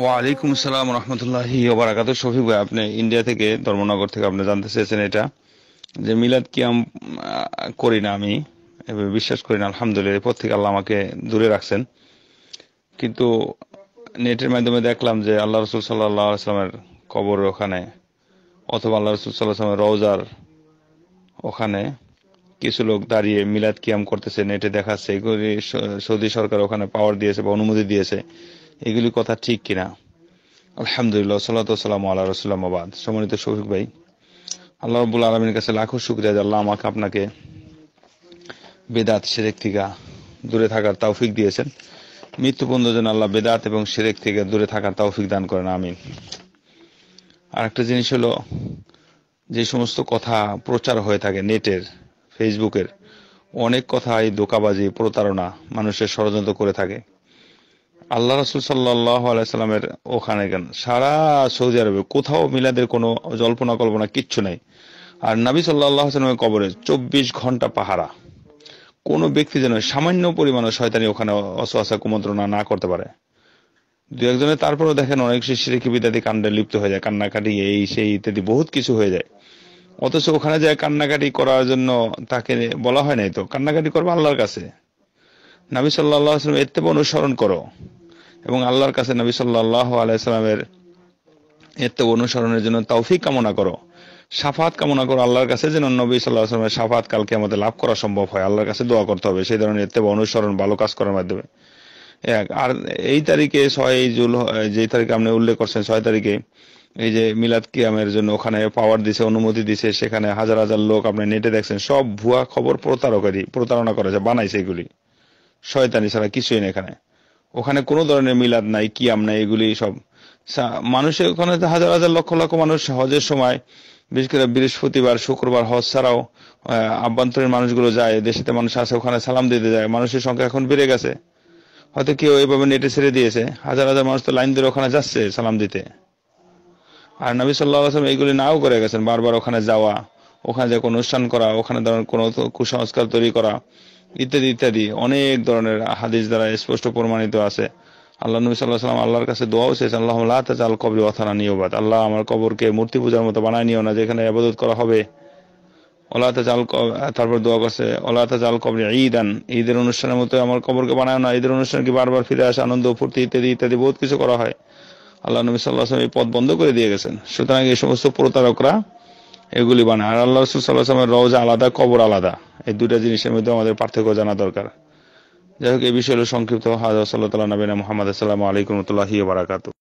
ওয়ালাইকুম আসসালাম রহমতুল্লাহি ওবরাকাত শফিক ভাই আপনি ইন্ডিয়া থেকে ধর্মনগর থেকে আপনি জানতে চেয়েছেন এটা যে মিলাদ কিয়াম করি না আমি বিশ্বাস করি না আলহামদুলিল্লাহ এরপর থেকে আল্লাহ আমাকে দূরে রাখছেন কিন্তু নেটের মাধ্যমে দেখলাম যে আল্লাহ রসুল সাল্লাহ আসলামের কবর ওখানে অথবা আল্লাহ রসুল সাল্লাহ আসলামের রওজার ওখানে কিছু লোক দাঁড়িয়ে মিলাদ কিয়াম করতেছে নেটে দেখাচ্ছে এগুলি সৌদি সরকার ওখানে পাওয়ার দিয়েছে বা অনুমতি দিয়েছে এগুলি কথা ঠিক কিনা আলহামদুলিল্লাহ সাল্লাম আল্লাহ রসুল্লামাবাদ সমন্বিত শফিক ভাই আল্লাহ রবুল আলমীর কাছে লাখো শুক্রিয়া আল্লাহ আমাকে আপনাকে বেদাত সেরেক থেকে দূরে থাকার তৌফিক দিয়েছেন মৃত্যু পর্যন্ত যেন আল্লাহ বেদাত এবং সেরেক থেকে দূরে থাকার তৌফিক দান করেন আমিন আর একটা জিনিস হলো যে সমস্ত কথা প্রচার হয়ে থাকে নেটের ফেসবুকের অনেক কথাই ধোকাবাজি প্রতারণা মানুষের ষড়যন্ত্র করে থাকে আল্লাহ রসুল সাল্লাহ আলাইসাল্লামের ওখানে গেন সারা সৌদি আরবে কোথাও মিলাদের কোনো জল্পনা কল্পনা কিচ্ছু নাই আর নাবি সাল্লাহ সাল্লামের কবরে চব্বিশ ঘন্টা পাহারা কোনো ব্যক্তি যেন সামান্য পরিমাণে শয়তানি ওখানে অসহাসা কুমন্ত্রণা না করতে পারে দু একজনে তারপরেও দেখেন অনেক শিশির কি বিদ্যাদি কাণ্ডে লিপ্ত হয়ে যায় কান্নাকাটি এই সেই ইত্যাদি বহুত কিছু হয়ে যায় অথচ ওখানে যায় কান্নাকাটি করার জন্য তাকে বলা হয় নাই তো কান্নাকাটি করবো আল্লাহর কাছে নাবি সাল্লাহ আসলাম এর থেকে অনুসরণ করো এবং আল্লাহর কাছে নবী সাল্লাহ আলাইসালামের এর থেকে অনুসরণের জন্য তৌফিক কামনা করো সাফাত কামনা করো আল্লাহর কাছে যেন নবী সাল্লাহ আসলামের সাফাত কালকে আমাদের লাভ করা সম্ভব হয় আল্লাহর কাছে দোয়া করতে হবে সেই ধরনের এর থেকে অনুসরণ ভালো কাজ করার মাধ্যমে এক আর এই তারিখে ছয় জুল যে তারিখে আপনি উল্লেখ করছেন ছয় তারিখে এই যে মিলাদ কিয়ামের জন্য ওখানে পাওয়ার দিছে অনুমতি দিছে সেখানে হাজার হাজার লোক আপনি নেটে দেখছেন সব ভুয়া খবর প্রতারকারী প্রতারণা করেছে বানাইছে এগুলি শয়তানি ছাড়া কিছুই না এখানে ওখানে কোনো ধরনের মিলাদ নাই কিয়াম নাই এগুলি সব মানুষের ওখানে হাজার হাজার লক্ষ লক্ষ মানুষ হজের সময় বিশেষ করে বৃহস্পতিবার শুক্রবার হজ ছাড়াও আভ্যন্তরীণ মানুষগুলো যায় দেশেতে মানুষ আসে ওখানে সালাম দিতে যায় মানুষের সংখ্যা এখন বেড়ে গেছে হয়তো কেউ এভাবে নেটে ছেড়ে দিয়েছে হাজার হাজার মানুষ তো লাইন ধরে ওখানে যাচ্ছে সালাম দিতে আর নবী সাল্লাহ আসলাম এইগুলি নাও করে গেছেন বারবার ওখানে যাওয়া ওখানে যে কোনো অনুষ্ঠান করা ওখানে ধরেন কোনো কুসংস্কার তৈরি করা ইত্যাদি ইত্যাদি অনেক ধরনের হাদিস দ্বারা স্পষ্ট প্রমাণিত আছে আল্লাহ নবী সাল্লাহ সাল্লাম আল্লাহর কাছে দোয়াও চেয়েছেন আল্লাহ আল্লাহ তাল কবরি অথানা নিয়োবাদ আল্লাহ আমার কবরকে মূর্তি পূজার মতো বানায় নিও না যেখানে আবাদত করা হবে ওলা তাজাল তারপর দোয়া করছে ওলা তাজাল কবরি ঈদান ঈদের অনুষ্ঠানের মতো আমার কবরকে বানায় না ঈদের অনুষ্ঠান কি বারবার ফিরে আসে আনন্দ ফুর্তি ইত্যাদি ইত্যাদি বহুত কিছু করা হয় আল্লাহ নবী সাল্লাহাম এই পথ বন্ধ করে দিয়ে গেছেন সুতরাং এই সমস্ত প্রতারকরা এগুলি বানায় আর আল্লাহ রসুল সাল্লাহ আসলামের আলাদা কবর আলাদা এই দুটা জিনিসের মধ্যে আমাদের পার্থক্য জানা দরকার যাই হোক এই বিষয় হলো সংক্ষিপ্ত হাজার সাল্লাহ তাল্লাহ নবীনা মোহাম্মদ আসসালামু আলাইকুম রহমতুল্লাহি বারাকাতু